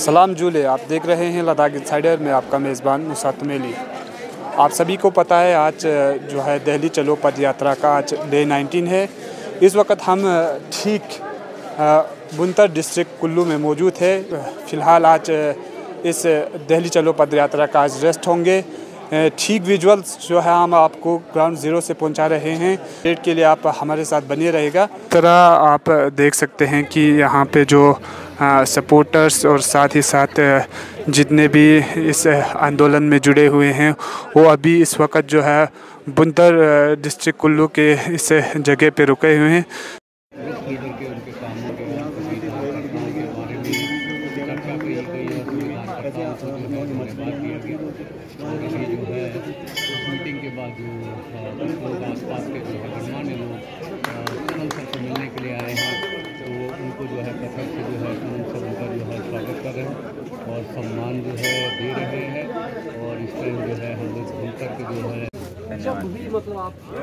सलाम जूले आप देख रहे हैं लद्दाख इंसाइडर में आपका मेज़बान मुसात मेली आप सभी को पता है आज जो है दिल्ली चलो पद यात्रा का आज डे 19 है इस वक्त हम ठीक बुनतर डिस्ट्रिक्ट कुल्लू में मौजूद है फ़िलहाल आज इस दिल्ली चलो पद यात्रा का आज रेस्ट होंगे ठीक विजुअल्स जो है हम आपको ग्राउंड ज़ीरो से पहुंचा रहे हैं डेट के लिए आप हमारे साथ बने रहेगा तरह आप देख सकते हैं कि यहाँ पे जो सपोर्टर्स हाँ, और साथ ही साथ जितने भी इस आंदोलन में जुड़े हुए हैं वो अभी इस वक्त जो है बुंदर डिस्ट्रिक्ट कुल्लू के इस जगह पे रुके हुए हैं मीटिंग के बाद जो करके जो है अच्छा, मतलब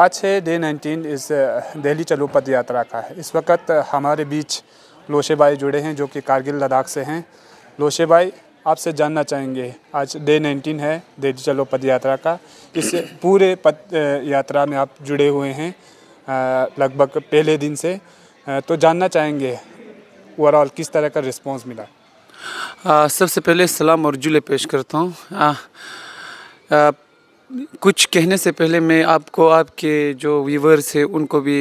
आज है डे 19 इस दिल्ली चलो पद यात्रा का है इस वक्त हमारे बीच लोशे भाई जुड़े हैं जो कि कारगिल लद्दाख से हैं लोशे भाई आपसे जानना चाहेंगे आज डे 19 है दिल्ली चलो पद यात्रा का इस पूरे पद uh, यात्रा में आप जुड़े हुए हैं लगभग पहले दिन से तो जानना चाहेंगे ओवरऑल किस तरह का रिस्पांस मिला सबसे पहले सलाम और जुले पेश करता हूँ कुछ कहने से पहले मैं आपको आपके जो व्यूवर्स हैं उनको भी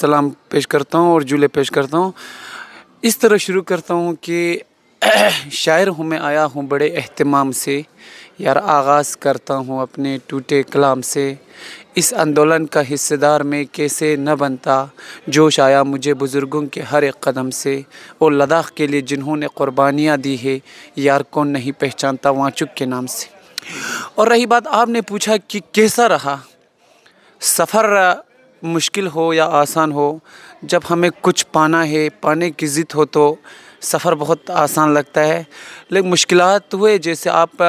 सलाम पेश करता हूँ और जुले पेश करता हूँ इस तरह शुरू करता हूँ कि शायर हूँ मैं आया हूँ बड़े अहतमाम से यार आगाज़ करता हूँ अपने टूटे कलाम से इस आंदोलन का हिस्सेदार में कैसे न बनता जोश आया मुझे बुज़ुर्गों के हर एक कदम से और लद्दाख के लिए जिन्होंने क़ुरबानियाँ दी है यार कौन नहीं पहचानता वाचुक के नाम से और रही बात आपने पूछा कि कैसा रहा सफ़र मुश्किल हो या आसान हो जब हमें कुछ पाना है पाने की ज़िद हो तो सफ़र बहुत आसान लगता है लेकिन मुश्किल हुए जैसे आप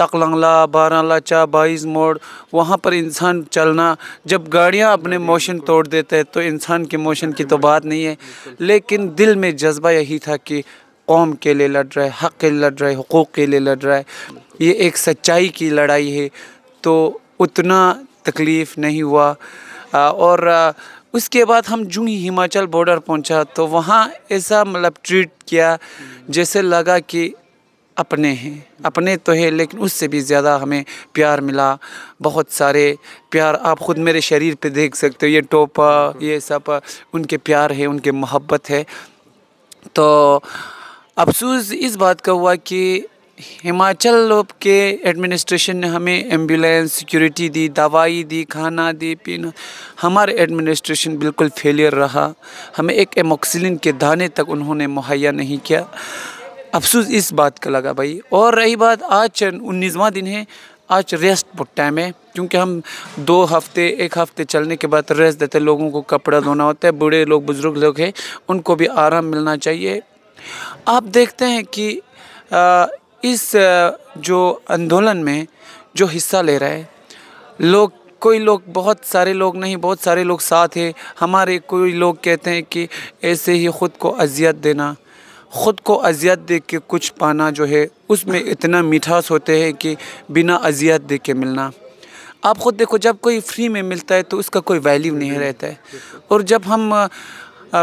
तकलंगला चा बाईस मोड़ वहाँ पर इंसान चलना जब गाड़ियाँ अपने मोशन तोड़ देते हैं तो इंसान के मोशन की तो बात नहीं है लेकिन दिल में जज्बा यही था कि कौम के लिए लड़ रहा है हक़ के लिए लड़ रहा है हकूक़ के लिए लड़ रहा है ये एक सच्चाई की लड़ाई है तो उतना तकलीफ़ नहीं हुआ और उसके बाद हम जूँ ही हिमाचल बॉर्डर पहुंचा तो वहाँ ऐसा मतलब ट्रीट किया जैसे लगा कि अपने हैं अपने तो है लेकिन उससे भी ज़्यादा हमें प्यार मिला बहुत सारे प्यार आप ख़ुद मेरे शरीर पे देख सकते हो ये टोपा ये सब उनके प्यार है उनके मोहब्बत है तो अफसोस इस बात का हुआ कि हिमाचल के एडमिनिस्ट्रेशन ने हमें एम्बुलेंस सिक्योरिटी दी दवाई दी खाना दी पीना हमारे एडमिनिस्ट्रेशन बिल्कुल फेलियर रहा हमें एक एमोक्सिलिन के दाने तक उन्होंने मुहैया नहीं किया अफसोस इस बात का लगा भाई और रही बात आज उन्नीसवा दिन है आज रेस्ट बहुत टाइम है क्योंकि हम दो हफ्ते एक हफ्ते चलने के बाद रेस्ट देते लोगों को कपड़ा धोना होता है बूढ़े लोग बुज़ुर्ग लोग हैं उनको भी आराम मिलना चाहिए आप देखते हैं कि इस जो आंदोलन में जो हिस्सा ले रहा है लोग कोई लोग बहुत सारे लोग नहीं बहुत सारे लोग साथ हैं हमारे कोई लोग कहते हैं कि ऐसे ही ख़ुद को अजियत देना ख़ुद को अजियत दे के कुछ पाना जो है उसमें इतना मिठास होते हैं कि बिना अजियत दे के मिलना आप ख़ुद देखो जब कोई फ्री में मिलता है तो उसका कोई वैल्यू नहीं रहता है और जब हम आ,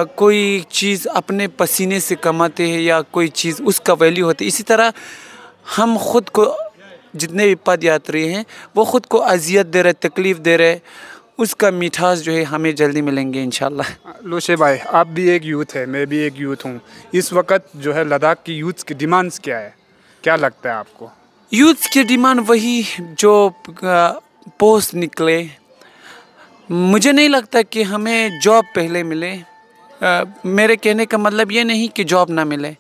कोई चीज़ अपने पसीने से कमाते हैं या कोई चीज़ उसका वैल्यू होती है इसी तरह हम खुद को जितने भी पद यात्री हैं वो ख़ुद को अजियत दे रहे तकलीफ़ दे रहे उसका मिठास जो है हमें जल्दी मिलेंगे इन लोशे भाई आप भी एक यूथ है मैं भी एक यूथ हूँ इस वक्त जो है लद्दाख की यूथ की डिमांड्स क्या है क्या लगता है आपको यूथ की डिमांड वही जो पोस्ट निकले मुझे नहीं लगता कि हमें जॉब पहले मिले आ, मेरे कहने का मतलब ये नहीं कि जॉब ना मिले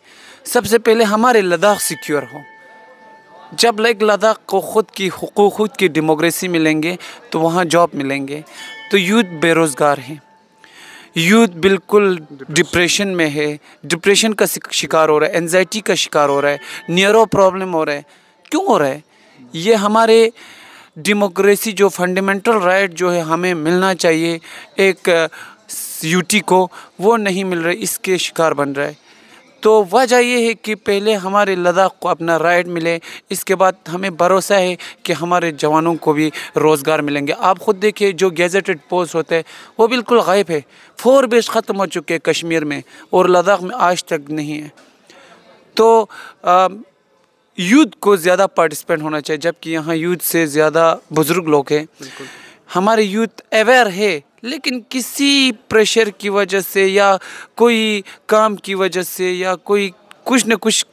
सबसे पहले हमारे लद्दाख सिक्योर हों जब लाइक लद्दाख को ख़ुद की हकूक खुद की डेमोक्रेसी मिलेंगे तो वहाँ जॉब मिलेंगे तो यूथ बेरोज़गार हैं यूथ बिल्कुल डिप्रेशन में है डिप्रेशन का शिकार हो रहा है एनजाइटी का शिकार हो रहा है न्यूरो प्रॉब्लम हो रहा है क्यों हो रहा है ये हमारे डेमोक्रेसी जो फंडामेंटल राइट जो है हमें मिलना चाहिए एक uh, यूटी को वो नहीं मिल रहा है इसके शिकार बन रहा है तो वजह यह है कि पहले हमारे लद्दाख को अपना राइट मिले इसके बाद हमें भरोसा है कि हमारे जवानों को भी रोज़गार मिलेंगे आप ख़ुद देखिए जो गेजेटेड पोस्ट होते हैं वो बिल्कुल गायब है फोर बेस ख़त्म हो चुके हैं कश्मीर में और लद्दाख में आज तक नहीं है तो यूथ को ज़्यादा पार्टिसिपेंट होना चाहिए जबकि यहाँ यूथ से ज़्यादा बुज़ुर्ग लोग हैं हमारे यूथ अवेयर है लेकिन किसी प्रेशर की वजह से या कोई काम की वजह से या कोई कुछ न कुछ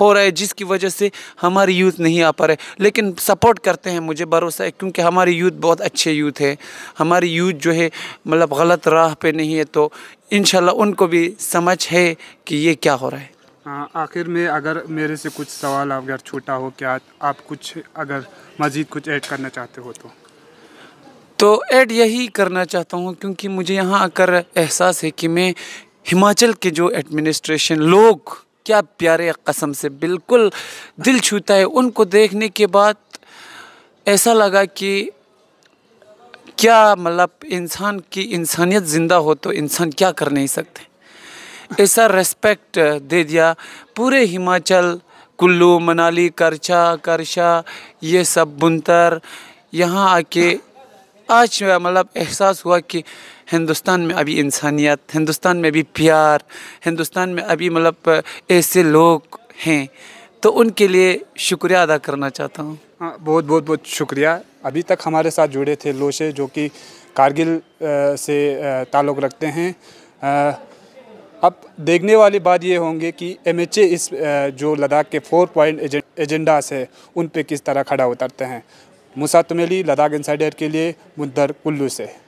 हो रहा है जिसकी वजह से हमारे यूथ नहीं आ पा रहे लेकिन सपोर्ट करते हैं मुझे भरोसा है क्योंकि हमारे यूथ बहुत अच्छे यूथ है हमारे यूथ जो है मतलब गलत राह पे नहीं है तो इन उनको भी समझ है कि ये क्या हो रहा है आखिर में अगर मेरे से कुछ सवाल अगर छोटा हो क्या आप कुछ अगर मज़ीद कुछ ऐड करना चाहते हो तो तो ऐड यही करना चाहता हूँ क्योंकि मुझे यहाँ आकर एहसास है कि मैं हिमाचल के जो एडमिनिस्ट्रेशन लोग क्या प्यारे कसम से बिल्कुल दिल छूता है उनको देखने के बाद ऐसा लगा कि क्या मतलब इंसान की इंसानियत ज़िंदा हो तो इंसान क्या कर नहीं सकते ऐसा रेस्पेक्ट दे दिया पूरे हिमाचल कुल्लू मनाली करछा करछा ये सब बुनतर यहाँ आके आज मतलब एहसास हुआ कि हिंदुस्तान में अभी इंसानियत हिंदुस्तान में अभी प्यार हिंदुस्तान में अभी मतलब ऐसे लोग हैं तो उनके लिए शुक्रिया अदा करना चाहता हूँ हाँ बहुत बहुत बहुत शुक्रिया अभी तक हमारे साथ जुड़े थे लोशे जो कि कारगिल से ताल्लुक़ रखते हैं अब देखने वाली बात ये होंगे कि एम इस जो लद्दाख के फोर पॉइंट एजेंडास है उन पे किस तरह खड़ा उतरते हैं मुसा तुमेली लद्दाख इंसाइडर के लिए मुद्दर कुल्लू से